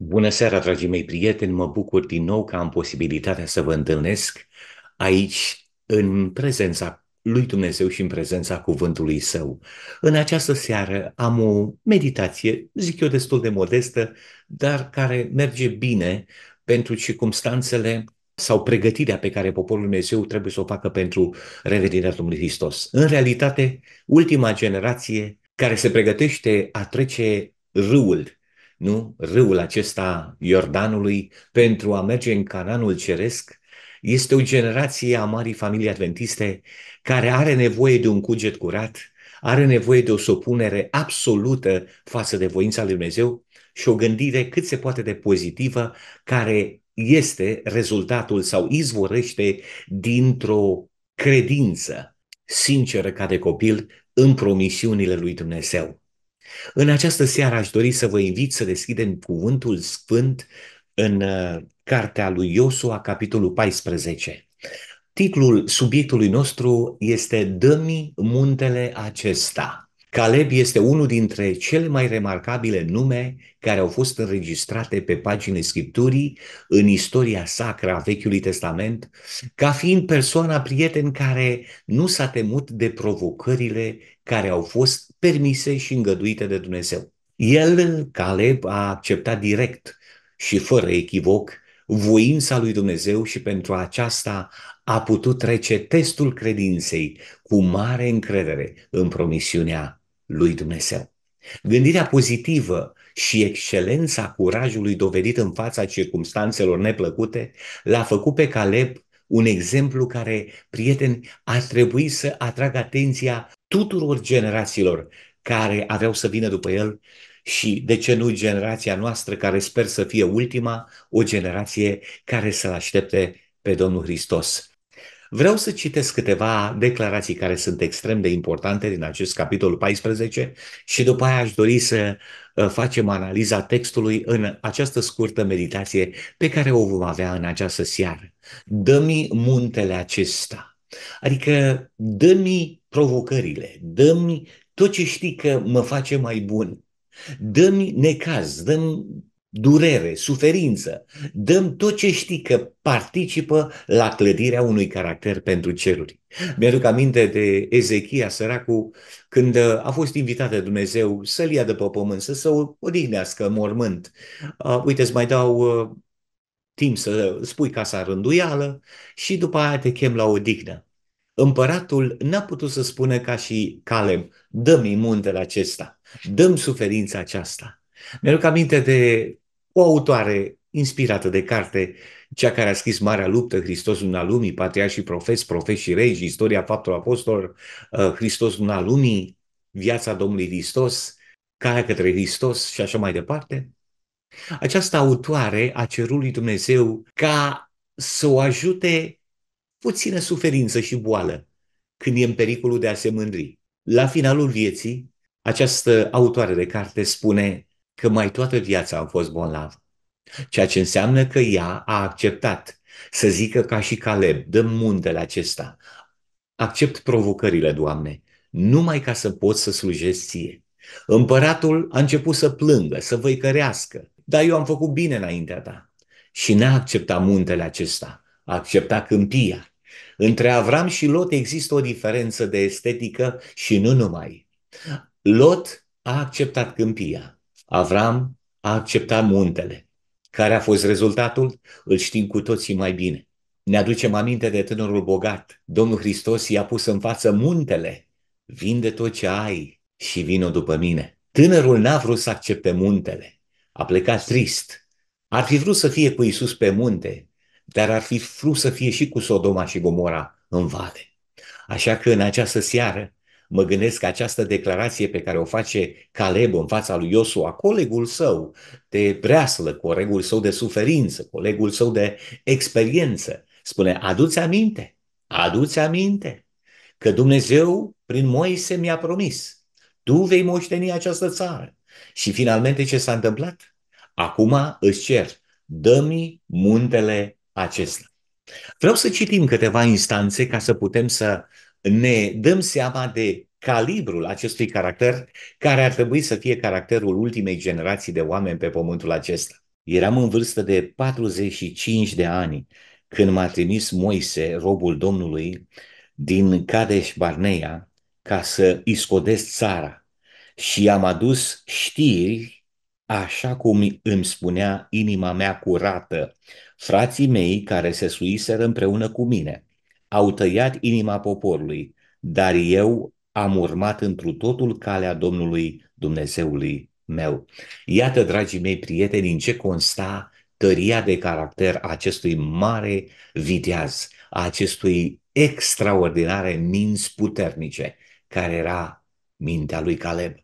Bună seara, dragii mei prieteni! Mă bucur din nou că am posibilitatea să vă întâlnesc aici, în prezența lui Dumnezeu și în prezența cuvântului său. În această seară am o meditație, zic eu, destul de modestă, dar care merge bine pentru circumstanțele sau pregătirea pe care poporul Dumnezeu trebuie să o facă pentru revenirea Domnului Hristos. În realitate, ultima generație care se pregătește a trece râul nu? râul acesta Iordanului, pentru a merge în Cananul Ceresc, este o generație a marii familii adventiste care are nevoie de un cuget curat, are nevoie de o supunere absolută față de voința lui Dumnezeu și o gândire cât se poate de pozitivă care este rezultatul sau izvorăște dintr-o credință sinceră ca de copil în promisiunile lui Dumnezeu. În această seară aș dori să vă invit să deschidem Cuvântul Sfânt în uh, cartea lui Iosua, capitolul 14. Titlul subiectului nostru este Dămi muntele acesta. Caleb este unul dintre cele mai remarcabile nume care au fost înregistrate pe pagine Scripturii în istoria sacră a Vechiului Testament, ca fiind persoana prieten care nu s-a temut de provocările care au fost permise și îngăduite de Dumnezeu. El, Caleb, a acceptat direct și fără echivoc voința lui Dumnezeu și pentru aceasta a putut trece testul credinței cu mare încredere în promisiunea lui Dumnezeu. Gândirea pozitivă și excelența curajului dovedit în fața circumstanțelor neplăcute l-a făcut pe Caleb un exemplu care, prieteni, ar trebui să atragă atenția tuturor generațiilor care aveau să vină după el și, de ce nu, generația noastră, care sper să fie ultima, o generație care să-L aștepte pe Domnul Hristos. Vreau să citesc câteva declarații care sunt extrem de importante din acest capitol 14 și după aia aș dori să uh, facem analiza textului în această scurtă meditație pe care o vom avea în această seară. Dă-mi muntele acesta Adică dă-mi provocările, dă-mi tot ce știi că mă face mai bun, dă-mi necaz, dă-mi durere, suferință, dăm tot ce știi că participă la clădirea unui caracter pentru ceruri. Mi-aduc aminte de Ezechia, săracul, când a fost invitat de Dumnezeu să-l ia de pe pământ, să se odihnească mormânt. Uh, uite, îți mai dau uh, timp să spui casa rânduială și după aia te chem la o dignă. Împăratul n-a putut să spună ca și Calem, dă-mi muntele acesta, dăm suferința aceasta. Mi-aduc aminte de o autoare inspirată de carte, cea care a scris Marea Luptă, Hristos în Lumii, Patriarh și Profeți, Profeți și Regi, Istoria Faptului Apostolilor, uh, Hristos în Lumii, Viața Domnului Hristos, Calea către Hristos și așa mai departe. Această autoare a cerului lui Dumnezeu ca să o ajute puțină suferință și boală când e în pericolul de a se mândri. La finalul vieții, această autoare de carte spune că mai toată viața a fost bolnav, ceea ce înseamnă că ea a acceptat să zică ca și Caleb, dăm muntele acesta, accept provocările, Doamne, numai ca să pot să slujesc ție. Împăratul a început să plângă, să văicărească, dar eu am făcut bine înaintea ta. Și n-a acceptat muntele acesta, a acceptat câmpia. Între Avram și Lot există o diferență de estetică și nu numai. Lot a acceptat câmpia, Avram a acceptat muntele. Care a fost rezultatul? Îl știm cu toții mai bine. Ne aducem aminte de tânărul bogat. Domnul Hristos i-a pus în față muntele. Vinde tot ce ai și vină după mine. Tânărul n-a vrut să accepte muntele a plecat trist. Ar fi vrut să fie cu Isus pe munte, dar ar fi vrut să fie și cu Sodoma și Gomora în vale. Așa că în această seară mă gândesc că această declarație pe care o face Caleb în fața lui Iosua, colegul său de breaslă, colegul său de suferință, colegul său de experiență, spune, aduți aminte, aduți aminte că Dumnezeu prin Moise mi-a promis, tu vei moșteni această țară. Și finalmente ce s-a întâmplat? Acum îți cer, dă-mi muntele acesta. Vreau să citim câteva instanțe ca să putem să ne dăm seama de calibrul acestui caracter care ar trebui să fie caracterul ultimei generații de oameni pe pământul acesta. Eram în vârstă de 45 de ani când m-a trimis Moise, robul Domnului, din Cadeș Barnea ca să iscodesc țara și am adus știri așa cum îmi spunea inima mea curată. Frații mei care se suiseră împreună cu mine au tăiat inima poporului, dar eu am urmat întru totul calea Domnului Dumnezeului meu. Iată, dragii mei prieteni, în ce consta tăria de caracter a acestui mare viteaz, a acestui extraordinare minți puternice, care era mintea lui Caleb.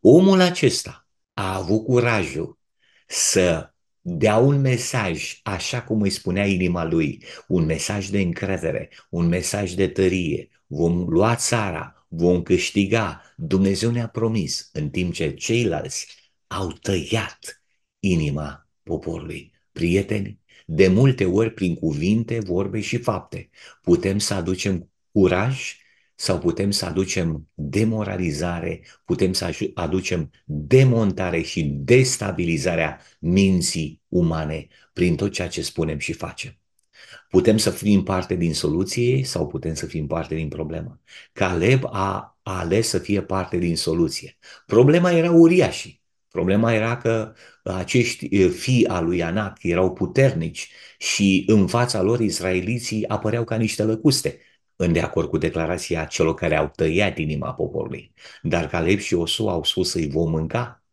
Omul acesta a avut curajul să dea un mesaj, așa cum îi spunea inima lui, un mesaj de încredere, un mesaj de tărie. Vom lua țara, vom câștiga. Dumnezeu ne-a promis, în timp ce ceilalți au tăiat inima poporului. Prieteni, de multe ori, prin cuvinte, vorbe și fapte, putem să aducem curaj sau putem să aducem demoralizare, putem să aducem demontare și destabilizarea minții umane prin tot ceea ce spunem și facem. Putem să fim parte din soluție sau putem să fim parte din problemă. Caleb a ales să fie parte din soluție. Problema era uriașă. Problema era că acești fii al lui Anac erau puternici și în fața lor israeliții apăreau ca niște lăcuste în de acord cu declarația celor care au tăiat inima poporului. Dar Caleb și Osu au spus să-i vom mânca.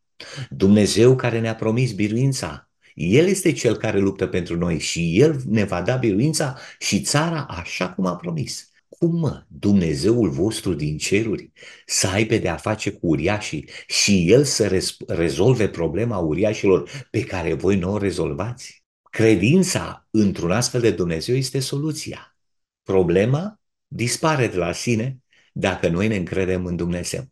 Dumnezeu care ne-a promis biruința, El este Cel care luptă pentru noi și El ne va da biruința și țara așa cum a promis. Cum mă, Dumnezeul vostru din ceruri să aibă de a face cu uriașii și El să rez- rezolve problema uriașilor pe care voi nu o rezolvați? Credința într-un astfel de Dumnezeu este soluția. Problema dispare de la sine dacă noi ne încredem în Dumnezeu.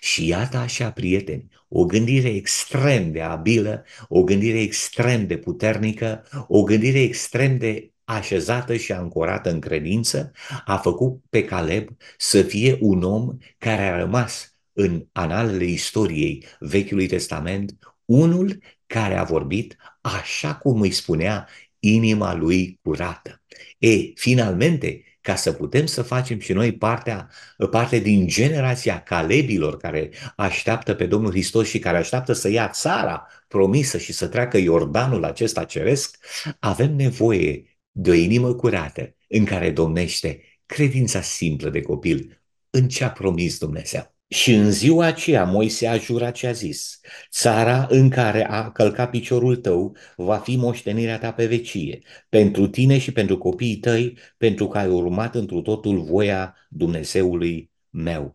Și iată așa, prieteni, o gândire extrem de abilă, o gândire extrem de puternică, o gândire extrem de așezată și ancorată în credință, a făcut pe Caleb să fie un om care a rămas în analele istoriei Vechiului Testament, unul care a vorbit așa cum îi spunea inima lui curată. E, finalmente, ca să putem să facem și noi partea, parte din generația calebilor care așteaptă pe Domnul Hristos și care așteaptă să ia țara promisă și să treacă Iordanul acesta ceresc, avem nevoie de o inimă curată în care domnește credința simplă de copil în ce a promis Dumnezeu. Și în ziua aceea Moise a jurat ce a zis, țara în care a călcat piciorul tău va fi moștenirea ta pe vecie, pentru tine și pentru copiii tăi, pentru că ai urmat întru totul voia Dumnezeului meu.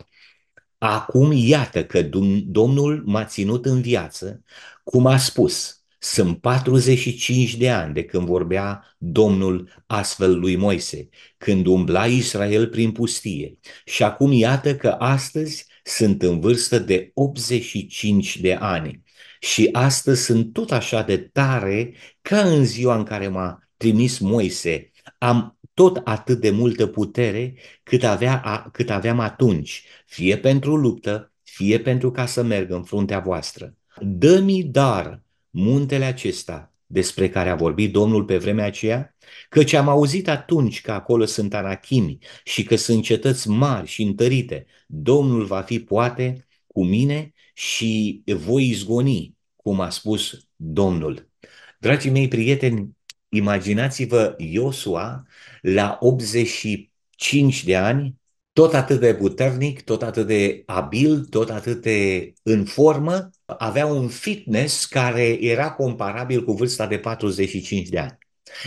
Acum iată că Domnul m-a ținut în viață, cum a spus, sunt 45 de ani de când vorbea Domnul astfel lui Moise, când umbla Israel prin pustie. Și acum iată că astăzi sunt în vârstă de 85 de ani și astăzi sunt tot așa de tare ca în ziua în care m-a trimis Moise. Am tot atât de multă putere cât, avea, cât aveam atunci, fie pentru luptă, fie pentru ca să merg în fruntea voastră. Dă-mi dar muntele acesta despre care a vorbit Domnul pe vremea aceea? Căci am auzit atunci că acolo sunt arachimi și că sunt cetăți mari și întărite. Domnul va fi poate cu mine și voi izgoni, cum a spus Domnul. Dragii mei prieteni, imaginați-vă Iosua la 85 de ani, tot atât de puternic, tot atât de abil, tot atât de în formă, avea un fitness care era comparabil cu vârsta de 45 de ani.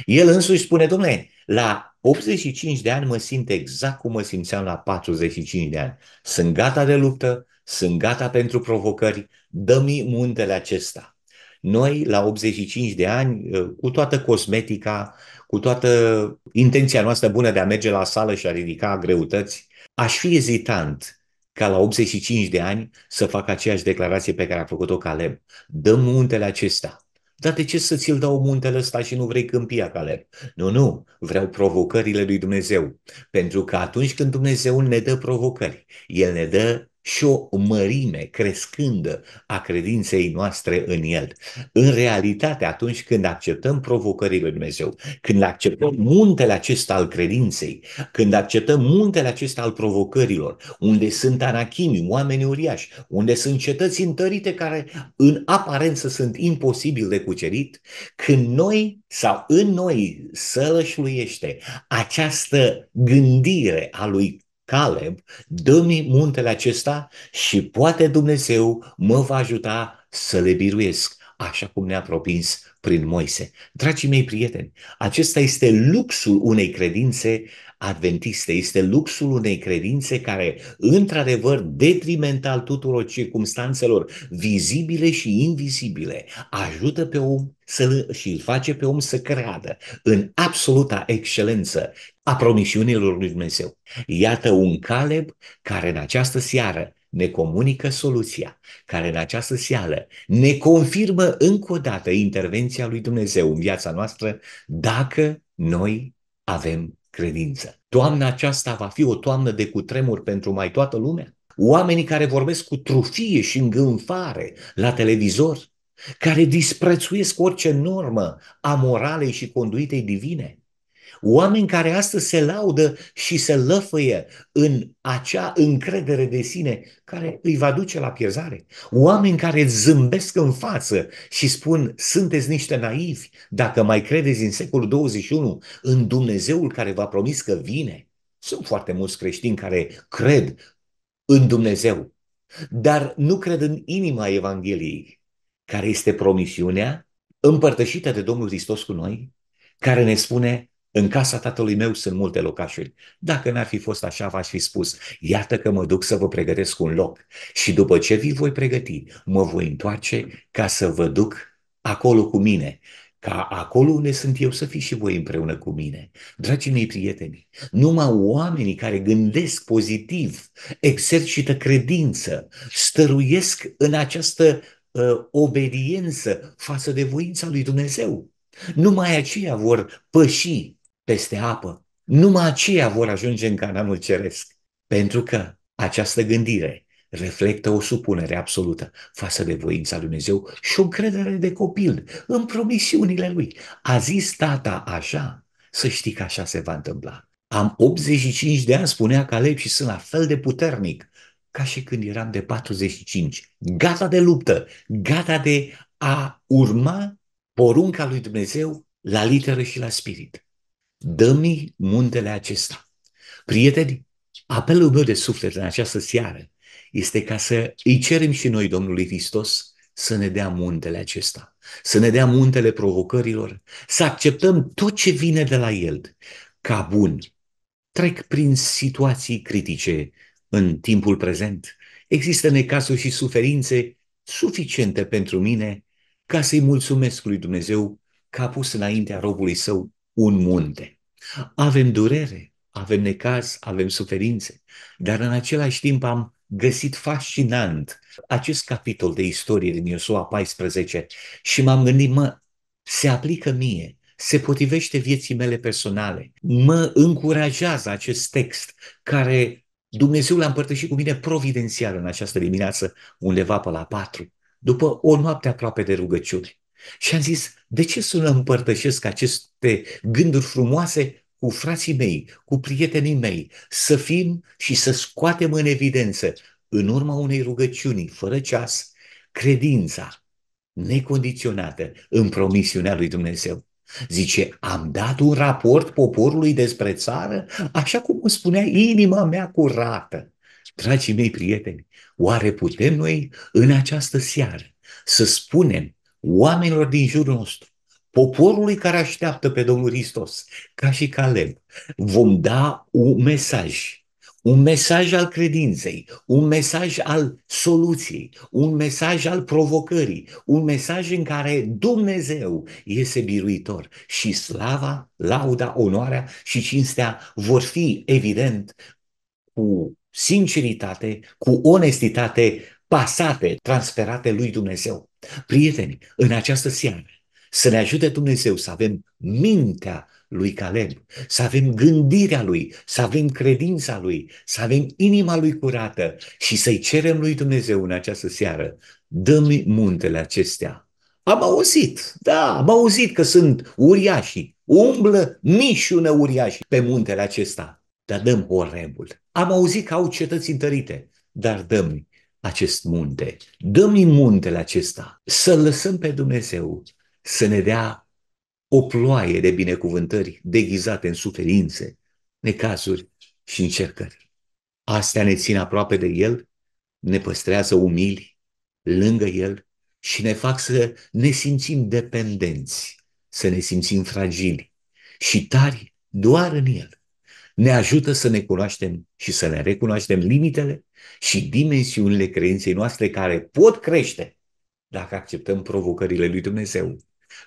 El însuși spune, domnule, la 85 de ani mă simt exact cum mă simțeam la 45 de ani. Sunt gata de luptă, sunt gata pentru provocări, dă-mi muntele acesta. Noi, la 85 de ani, cu toată cosmetica, cu toată intenția noastră bună de a merge la sală și a ridica greutăți, aș fi ezitant ca la 85 de ani să facă aceeași declarație pe care a făcut-o Caleb. Dă muntele acesta. Dar de ce să ți-l dau muntele ăsta și nu vrei câmpia, Caleb? Nu, nu, vreau provocările lui Dumnezeu. Pentru că atunci când Dumnezeu ne dă provocări, El ne dă și o mărime crescândă a credinței noastre în El. În realitate, atunci când acceptăm provocările lui Dumnezeu, când acceptăm muntele acesta al credinței, când acceptăm muntele acesta al provocărilor, unde sunt anachimi, oameni uriași, unde sunt cetăți întărite care în aparență sunt imposibil de cucerit, când noi sau în noi sălășluiește această gândire a lui Caleb, dă-mi muntele acesta și poate Dumnezeu mă va ajuta să le biruiesc, așa cum ne-a propins prin Moise. Dragii mei prieteni, acesta este luxul unei credințe adventiste, este luxul unei credințe care, într-adevăr, detrimental tuturor circumstanțelor vizibile și invizibile, ajută pe om să și îl face pe om să creadă în absoluta excelență a promisiunilor lui Dumnezeu. Iată un Caleb care în această seară ne comunică soluția, care în această seară ne confirmă încă o dată intervenția lui Dumnezeu în viața noastră dacă noi avem credință. Toamna aceasta va fi o toamnă de cutremur pentru mai toată lumea. Oamenii care vorbesc cu trufie și îngânfare la televizor, care disprețuiesc orice normă a moralei și conduitei divine, Oameni care astăzi se laudă și se lăfăie în acea încredere de sine care îi va duce la pierzare. Oameni care zâmbesc în față și spun, sunteți niște naivi dacă mai credeți în secolul 21 în Dumnezeul care v-a promis că vine. Sunt foarte mulți creștini care cred în Dumnezeu, dar nu cred în inima Evangheliei, care este promisiunea împărtășită de Domnul Hristos cu noi, care ne spune în casa tatălui meu sunt multe locașuri. Dacă n-ar fi fost așa, v-aș fi spus, iată că mă duc să vă pregătesc un loc și după ce vi voi pregăti, mă voi întoarce ca să vă duc acolo cu mine, ca acolo unde sunt eu să fiți și voi împreună cu mine. Dragii mei prieteni, numai oamenii care gândesc pozitiv, exercită credință, stăruiesc în această uh, obediență față de voința lui Dumnezeu. Numai aceia vor păși peste apă. Numai aceia vor ajunge în Cananul Ceresc, pentru că această gândire reflectă o supunere absolută față de voința lui Dumnezeu și o credere de copil în promisiunile lui. A zis tata așa, să știi că așa se va întâmpla. Am 85 de ani, spunea Caleb, și sunt la fel de puternic ca și când eram de 45. Gata de luptă, gata de a urma porunca lui Dumnezeu la literă și la spirit dă-mi muntele acesta. Prieteni, apelul meu de suflet în această seară este ca să îi cerem și noi Domnului Hristos să ne dea muntele acesta, să ne dea muntele provocărilor, să acceptăm tot ce vine de la El ca bun. Trec prin situații critice în timpul prezent. Există necazuri și suferințe suficiente pentru mine ca să-i mulțumesc lui Dumnezeu că a pus înaintea robului său un munte. Avem durere, avem necaz, avem suferințe, dar în același timp am găsit fascinant acest capitol de istorie din Iosua 14 și m-am gândit, mă, se aplică mie, se potrivește vieții mele personale. Mă încurajează acest text care Dumnezeu l-a împărtășit cu mine providențial în această dimineață, undeva pe la patru, după o noapte aproape de rugăciune. Și am zis, de ce să nu împărtășesc aceste gânduri frumoase cu frații mei, cu prietenii mei, să fim și să scoatem în evidență, în urma unei rugăciuni, fără ceas, credința necondiționată în promisiunea lui Dumnezeu. Zice, am dat un raport poporului despre țară, așa cum îmi spunea inima mea curată. Dragii mei prieteni, oare putem noi în această seară să spunem oamenilor din jurul nostru, poporului care așteaptă pe Domnul Hristos, ca și Caleb, vom da un mesaj. Un mesaj al credinței, un mesaj al soluției, un mesaj al provocării, un mesaj în care Dumnezeu iese biruitor și slava, lauda, onoarea și cinstea vor fi, evident, cu sinceritate, cu onestitate, pasate, transferate lui Dumnezeu. Prieteni, în această seară, să ne ajute Dumnezeu să avem mintea lui Caleb, să avem gândirea lui, să avem credința lui, să avem inima lui curată și să-i cerem lui Dumnezeu în această seară, dă-mi muntele acestea. Am auzit, da, am auzit că sunt uriași, umblă mișună uriași pe muntele acesta, dar dăm Horebul. Am auzit că au cetăți întărite, dar dă-mi acest munte. dăm mi muntele acesta, să lăsăm pe Dumnezeu să ne dea o ploaie de binecuvântări deghizate în suferințe, necazuri și încercări. Astea ne țin aproape de El, ne păstrează umili lângă El și ne fac să ne simțim dependenți, să ne simțim fragili și tari doar în El. Ne ajută să ne cunoaștem și să ne recunoaștem limitele și dimensiunile credinței noastre care pot crește dacă acceptăm provocările lui Dumnezeu.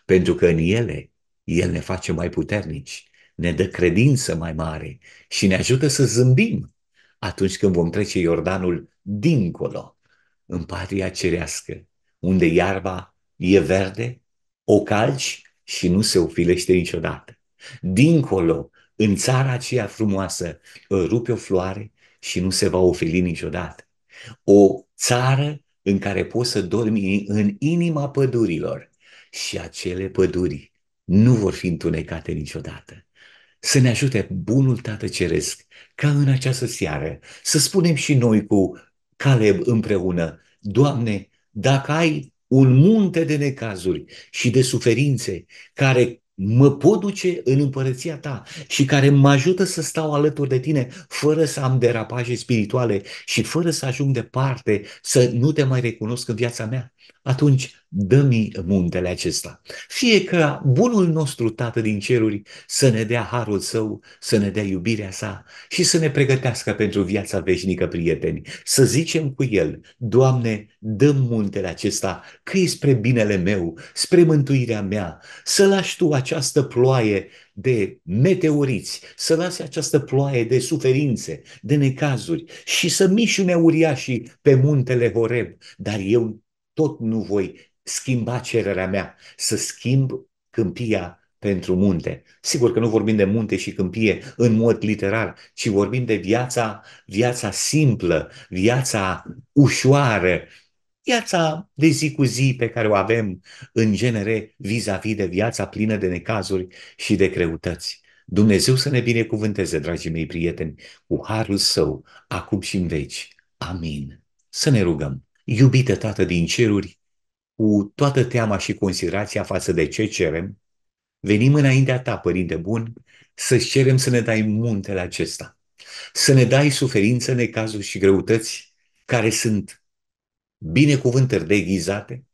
Pentru că în ele, El ne face mai puternici, ne dă credință mai mare și ne ajută să zâmbim atunci când vom trece Iordanul dincolo, în patria cerească, unde iarba e verde, o calci și nu se ofilește niciodată. Dincolo, în țara aceea frumoasă, rupe o floare, și nu se va ofili niciodată. O țară în care poți să dormi în inima pădurilor și acele păduri nu vor fi întunecate niciodată. Să ne ajute bunul Tată Ceresc ca în această seară să spunem și noi cu Caleb împreună, Doamne, dacă ai un munte de necazuri și de suferințe care mă pot duce în împărăția ta și care mă ajută să stau alături de tine fără să am derapaje spirituale și fără să ajung departe, să nu te mai recunosc în viața mea atunci dă-mi muntele acesta. Fie că bunul nostru Tată din ceruri să ne dea harul său, să ne dea iubirea sa și să ne pregătească pentru viața veșnică, prieteni. Să zicem cu el, Doamne, dă muntele acesta, că e spre binele meu, spre mântuirea mea, să lași Tu această ploaie de meteoriți, să lase această ploaie de suferințe, de necazuri și să mișune uriașii pe muntele Horeb, dar eu tot nu voi schimba cererea mea, să schimb câmpia pentru munte. Sigur că nu vorbim de munte și câmpie în mod literal, ci vorbim de viața, viața simplă, viața ușoară, viața de zi cu zi pe care o avem în genere vis-a-vis de viața plină de necazuri și de greutăți. Dumnezeu să ne binecuvânteze, dragii mei prieteni, cu harul său, acum și în veci. Amin. Să ne rugăm. Iubită Tată din ceruri, cu toată teama și considerația față de ce cerem, venim înaintea Ta, Părinte Bun, să-ți cerem să ne dai muntele acesta, să ne dai suferință, necazuri și greutăți care sunt binecuvântări deghizate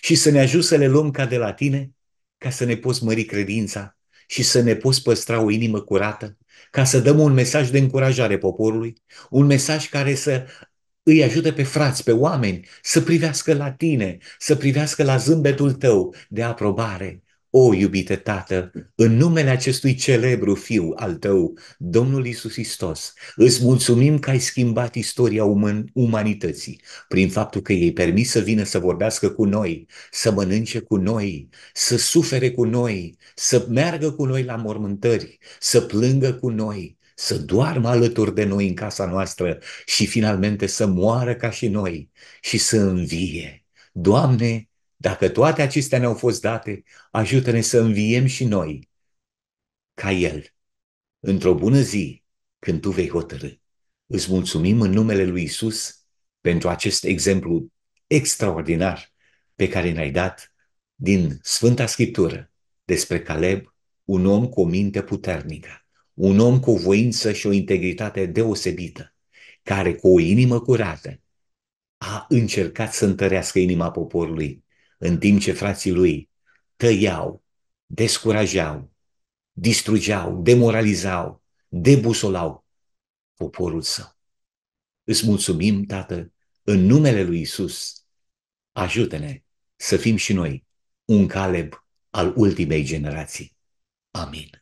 și să ne ajut să le luăm ca de la Tine ca să ne poți mări credința și să ne poți păstra o inimă curată, ca să dăm un mesaj de încurajare poporului, un mesaj care să îi ajută pe frați, pe oameni să privească la tine, să privească la zâmbetul tău de aprobare. O, iubite Tată, în numele acestui celebru Fiu al Tău, Domnul Isus Hristos, îți mulțumim că ai schimbat istoria uman- umanității prin faptul că ei permis să vină să vorbească cu noi, să mănânce cu noi, să sufere cu noi, să meargă cu noi la mormântări, să plângă cu noi, să doarmă alături de noi în casa noastră și finalmente să moară ca și noi și să învie. Doamne, dacă toate acestea ne-au fost date, ajută-ne să înviem și noi, ca El, într-o bună zi, când Tu vei hotărâ. Îți mulțumim în numele Lui Isus pentru acest exemplu extraordinar pe care ne-ai dat din Sfânta Scriptură despre Caleb, un om cu o minte puternică un om cu voință și o integritate deosebită, care cu o inimă curată a încercat să întărească inima poporului, în timp ce frații lui tăiau, descurajau, distrugeau, demoralizau, debusolau poporul său. Îți mulțumim, Tată, în numele lui Isus, ajută-ne să fim și noi un Caleb al ultimei generații. Amin.